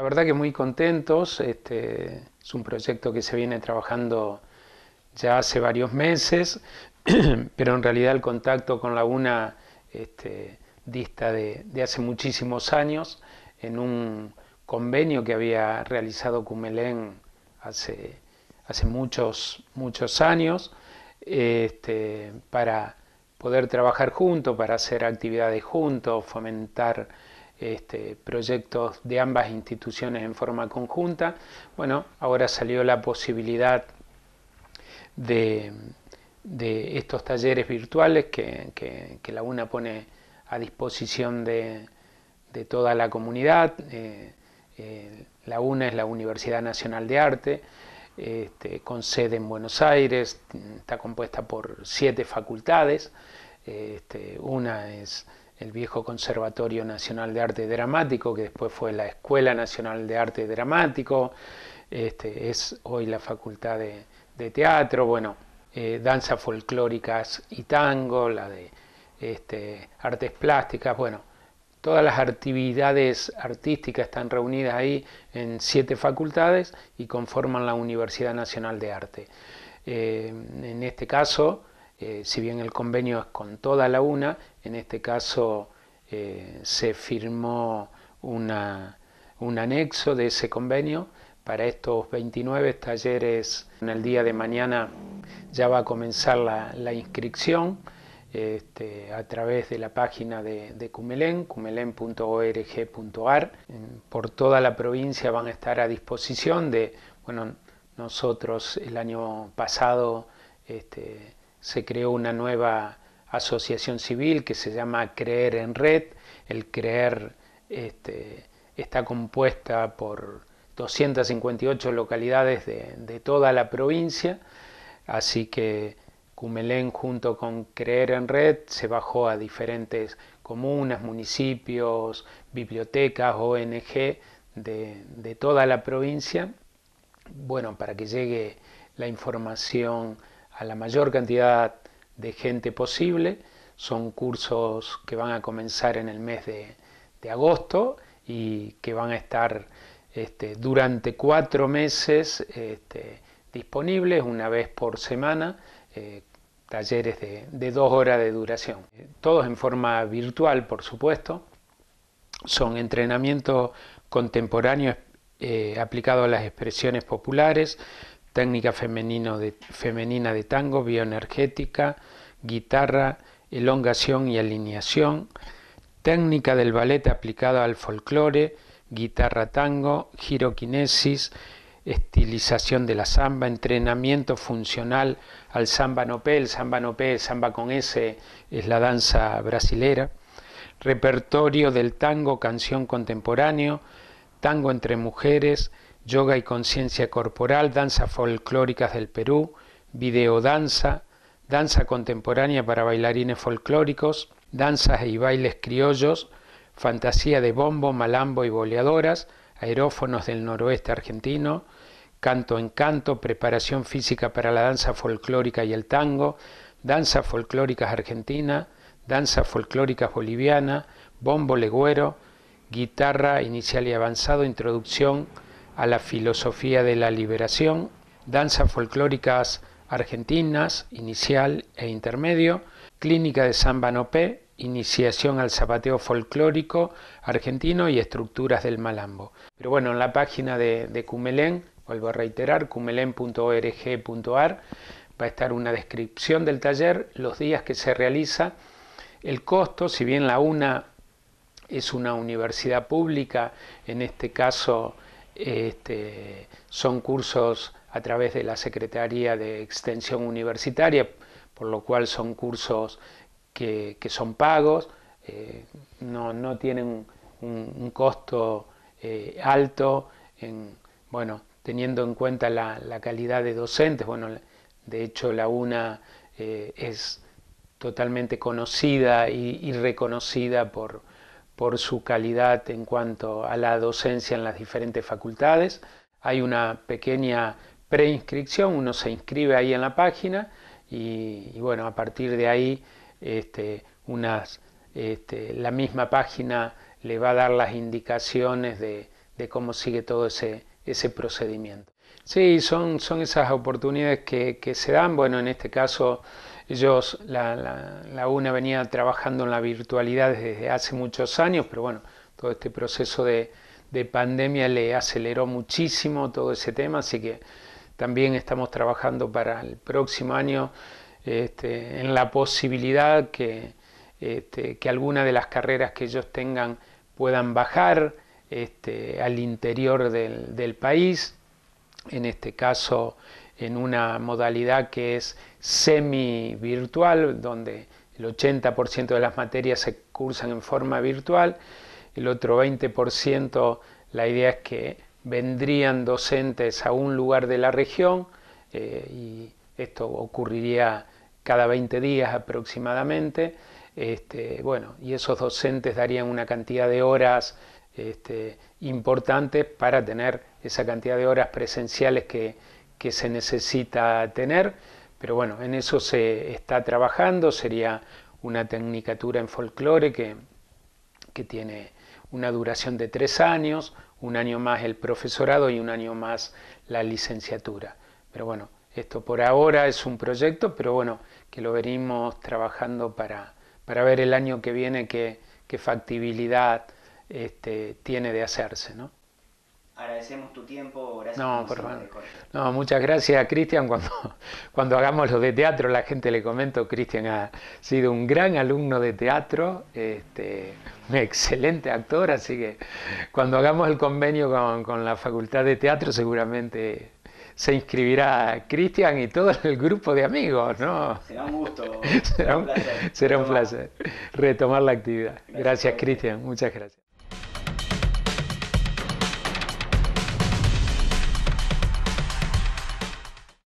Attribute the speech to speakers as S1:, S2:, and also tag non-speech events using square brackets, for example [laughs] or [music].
S1: La verdad que muy contentos, este, es un proyecto que se viene trabajando ya hace varios meses, [clears throat] pero en realidad el contacto con Laguna UNA este, dista de, hace muchísimos años, en un convenio que había realizado Cumelén hace, hace muchos, muchos años, este, para poder trabajar juntos, para hacer actividades juntos, fomentar este, proyectos de ambas instituciones en forma conjunta. Bueno, ahora salió la posibilidad de, estos talleres virtuales que, la UNA pone a disposición de, toda la comunidad. Eh, eh, la UNA es la Universidad Nacional de Arte, este, con sede en Buenos Aires, está compuesta por siete facultades. Este, una es el viejo Conservatorio Nacional de Arte Dramático, que después fue la Escuela Nacional de Arte Dramático, este, es hoy la Facultad de, Teatro, bueno, eh, danzas folclóricas y tango, la de este, artes plásticas, bueno, todas las actividades artísticas están reunidas ahí en siete facultades y conforman la Universidad Nacional de Arte. Eh, en este caso, eh, si bien el convenio es con toda la UNA, en este caso eh, se firmó un anexo de ese convenio para estos 29 talleres. En el día de mañana ya va a comenzar la, inscripción este, a través de la página de, de Cumelén, cumelén.org.ar. Por toda la provincia van a estar a disposición de, bueno, nosotros el año pasado este, se creó una nueva asociación civil que se llama Creer en Red. El Creer este, está compuesta por 258 localidades de, toda la provincia, así que Cumelén junto con Creer en Red se bajó a diferentes comunas, municipios, bibliotecas, ONG de, de toda la provincia, bueno, para que llegue la información a la mayor cantidad de gente posible. Son cursos que van a comenzar en el mes de, agosto y que van a estar este, durante cuatro meses este, disponibles, una vez por semana, eh, talleres de, dos horas de duración. Eh, todos en forma virtual, por supuesto. Son entrenamientos contemporáneos eh, aplicados a las expresiones populares, técnica femenino femenina de tango, bioenergética, guitarra, elongación y alineación, técnica del ballet aplicada al folclore, guitarra tango, giroquinesis, estilización de la samba, entrenamiento funcional al samba nopé, el samba nopé, samba con S es la danza brasilera, repertorio del tango, canción contemporáneo, tango entre mujeres, yoga y conciencia corporal, danza folclóricas del Perú, videodanza, danza contemporánea para bailarines folclóricos, danzas y bailes criollos, fantasía de bombo, malambo y boleadoras, aerófonos del noroeste argentino, canto en canto, preparación física para la danza folclórica y el tango, ...danza folclóricas argentina, danza folclóricas boliviana, bombo legüero, guitarra inicial y avanzado, introducción, a la filosofía de la liberación, danzas folclóricas argentinas, inicial e intermedio, clínica de San Banopé, iniciación al zapateo folclórico argentino y estructuras del malambo. Pero bueno, en la página de, de Cumelén, vuelvo a reiterar, cumelén.org.ar, va a estar una descripción del taller, los días que se realiza, el costo, si bien la UNA es una universidad pública, en este caso este, son cursos a través de la Secretaría de Extensión Universitaria, por lo cual son cursos que, son pagos, eh, no, tienen un, costo eh, alto, bueno, teniendo en cuenta la, calidad de docentes, bueno, de hecho la UNA eh, es totalmente conocida y reconocida por, por su calidad en cuanto a la docencia en las diferentes facultades. Hay una pequeña preinscripción, uno se inscribe ahí en la página y, bueno, a partir de ahí este, este, la misma página le va a dar las indicaciones de, cómo sigue todo ese, ese procedimiento. Sí, son, son esas oportunidades que, se dan. Bueno, en este caso ellos, la, UNA venía trabajando en la virtualidad desde hace muchos años, pero bueno, todo este proceso de, pandemia le aceleró muchísimo todo ese tema, así que también estamos trabajando para el próximo año este, en la posibilidad que, este, que alguna de las carreras que ellos tengan puedan bajar este, al interior del, del, país, en este caso en una modalidad que es semi-virtual, donde el 80% de las materias se cursan en forma virtual, el otro 20% la idea es que vendrían docentes a un lugar de la región eh, y esto ocurriría cada 20 días aproximadamente. Este, bueno, y esos docentes darían una cantidad de horas este, importantes para tener esa cantidad de horas presenciales que, que se necesita tener, pero bueno, en eso se está trabajando, sería una tecnicatura en folclore que, tiene una duración de tres años, un año más el profesorado y un año más la licenciatura. Pero bueno, esto por ahora es un proyecto, pero bueno, que lo venimos trabajando para, para ver el año que viene qué, factibilidad este, tiene de hacerse. ¿no? agradecemos tu tiempo, gracias no, por favor. Este no, muchas gracias Cristian. Cuando, [laughs] cuando hagamos lo de teatro, la gente le comento, Cristian ha sido un gran alumno de teatro, este, un excelente actor, así que cuando hagamos el convenio con, la Facultad de Teatro seguramente se inscribirá Cristian y todo el grupo de amigos, ¿no? Será un gusto. [laughs] será un, placer retomar la actividad. gracias Cristian. Muchas gracias.